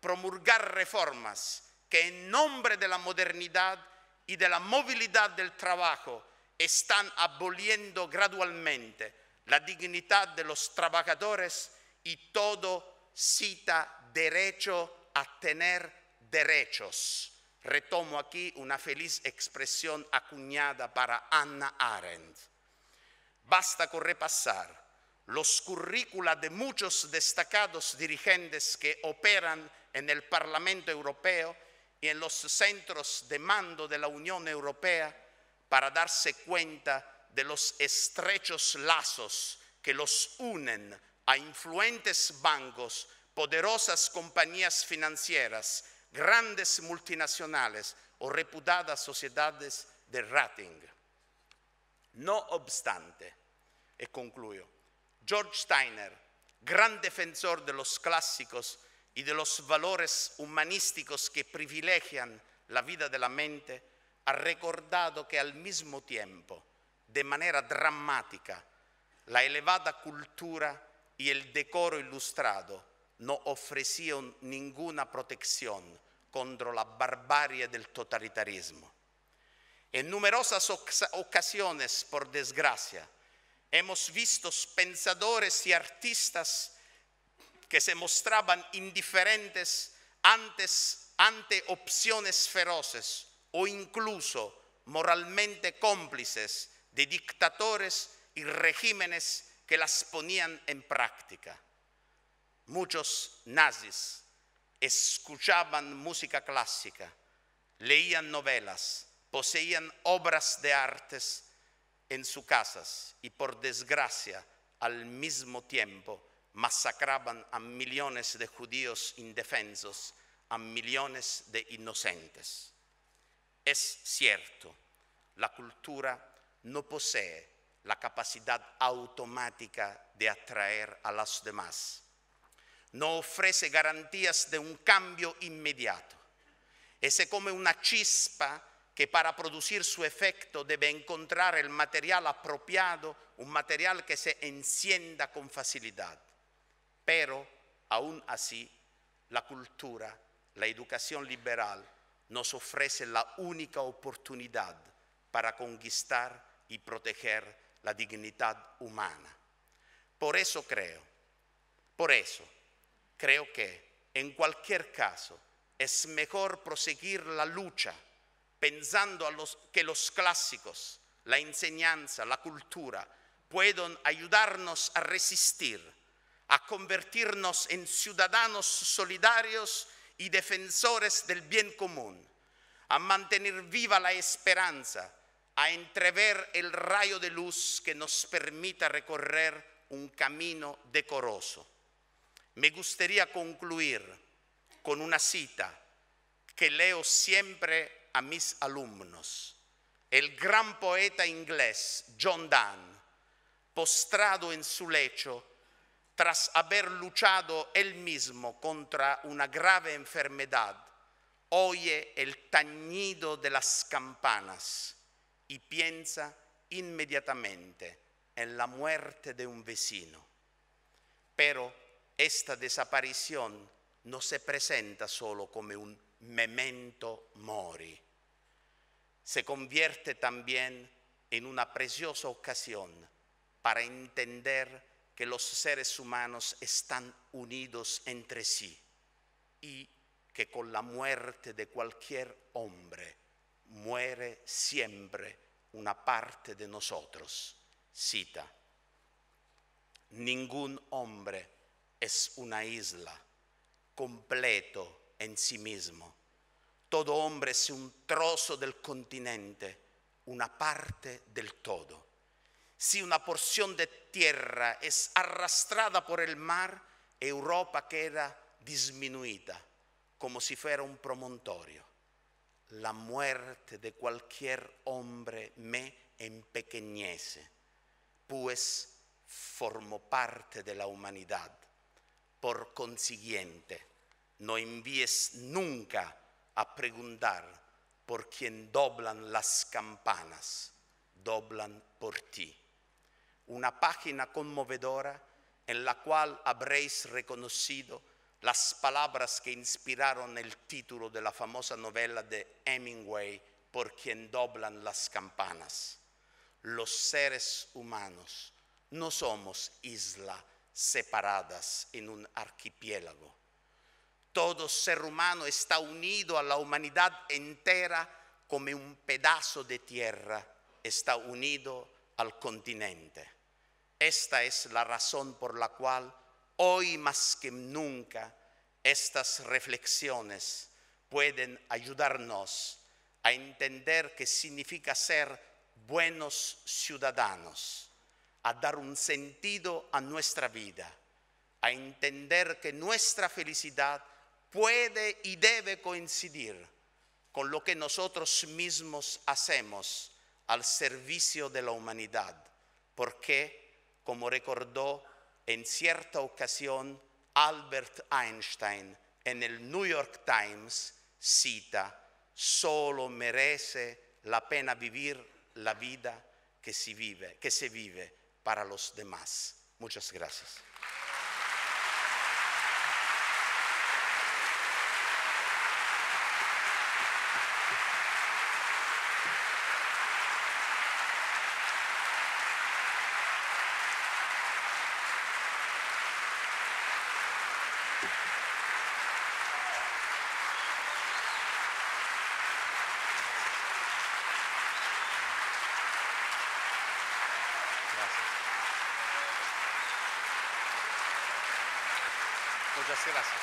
promulgar reformas que en nombre de la modernidad y de la movilidad del trabajo están aboliendo gradualmente la dignidad de los trabajadores y todo cita derecho a tener derechos. Retomo aquí una feliz expresión acuñada para Anna Arendt. Basta con repasar los currícula de muchos destacados dirigentes que operan en el Parlamento Europeo y en los centros de mando de la Unión Europea para darse cuenta de los estrechos lazos que los unen a influentes bancos, poderosas compañías financieras, grandes multinacionales o reputadas sociedades de rating. No obstante, y concluyo, George Steiner, gran defensor de los clásicos y de los valores humanísticos que privilegian la vida de la mente, ha recordado que al mismo tiempo, de manera dramática, la elevada cultura y el decoro ilustrado no ofrecían ninguna protección contra la barbarie del totalitarismo. En numerosas ocasiones, por desgracia, hemos visto pensadores y artistas que se mostraban indiferentes antes, ante opciones feroces o incluso moralmente cómplices de dictadores y regímenes que las ponían en práctica. Muchos nazis escuchaban música clásica, leían novelas, poseían obras de artes en sus casas y por desgracia al mismo tiempo masacraban a millones de judíos indefensos, a millones de inocentes. Es cierto, la cultura no posee la capacidad automática de atraer a los demás. No ofrece garantías de un cambio inmediato. Es como una chispa que para producir su efecto debe encontrar el material apropiado, un material que se encienda con facilidad. Pero, aún así, la cultura, la educación liberal nos ofrece la única oportunidad para conquistar y proteger la dignidad humana. Por eso creo, por eso creo que en cualquier caso es mejor proseguir la lucha pensando a los, que los clásicos, la enseñanza, la cultura, pueden ayudarnos a resistir, a convertirnos en ciudadanos solidarios y defensores del bien común, a mantener viva la esperanza a entrever el rayo de luz que nos permita recorrer un camino decoroso. Me gustaría concluir con una cita que leo siempre a mis alumnos. El gran poeta inglés John Donne, postrado en su lecho, tras haber luchado él mismo contra una grave enfermedad, oye el tañido de las campanas y piensa inmediatamente en la muerte de un vecino. Pero esta desaparición no se presenta solo como un memento mori, se convierte también en una preciosa ocasión para entender que los seres humanos están unidos entre sí y que con la muerte de cualquier hombre muere siempre una parte de nosotros. Cita, ningún hombre es una isla completo en sí mismo. Todo hombre es un trozo del continente, una parte del todo. Si una porción de tierra es arrastrada por el mar, Europa queda disminuida, como si fuera un promontorio la muerte de cualquier hombre me empequeñece, pues formo parte de la humanidad. Por consiguiente, no envíes nunca a preguntar por quien doblan las campanas, doblan por ti. Una página conmovedora en la cual habréis reconocido las palabras que inspiraron el título de la famosa novela de Hemingway, Por quien doblan las campanas. Los seres humanos no somos islas separadas en un archipiélago. Todo ser humano está unido a la humanidad entera como un pedazo de tierra está unido al continente. Esta es la razón por la cual Hoy más que nunca estas reflexiones pueden ayudarnos a entender qué significa ser buenos ciudadanos, a dar un sentido a nuestra vida, a entender que nuestra felicidad puede y debe coincidir con lo que nosotros mismos hacemos al servicio de la humanidad, porque, como recordó en cierta ocasión Albert Einstein en el New York Times cita, solo merece la pena vivir la vida que se vive, que se vive para los demás. Muchas gracias. gracias.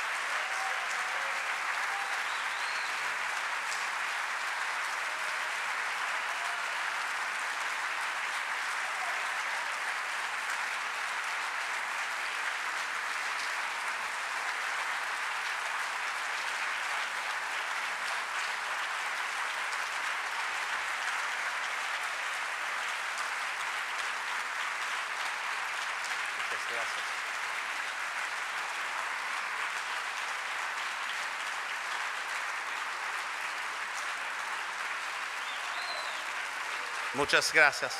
gracias. Muchas gracias.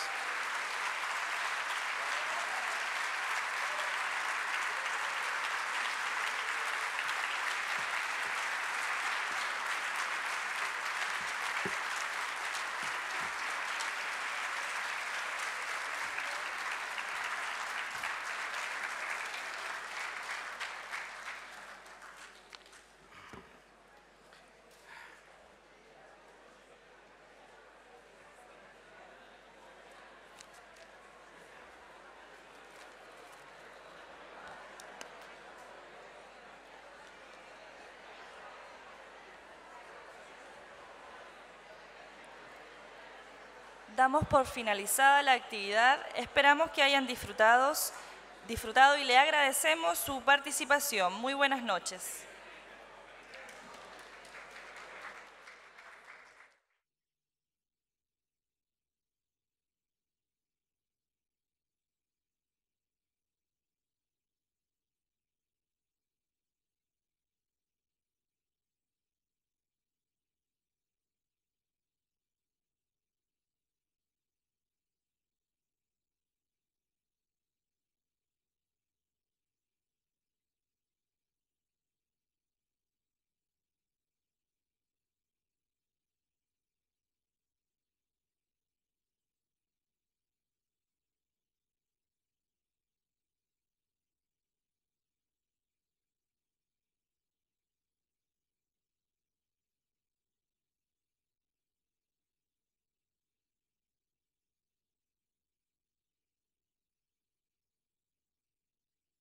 damos por finalizada la actividad. Esperamos que hayan disfrutado, disfrutado y le agradecemos su participación. Muy buenas noches.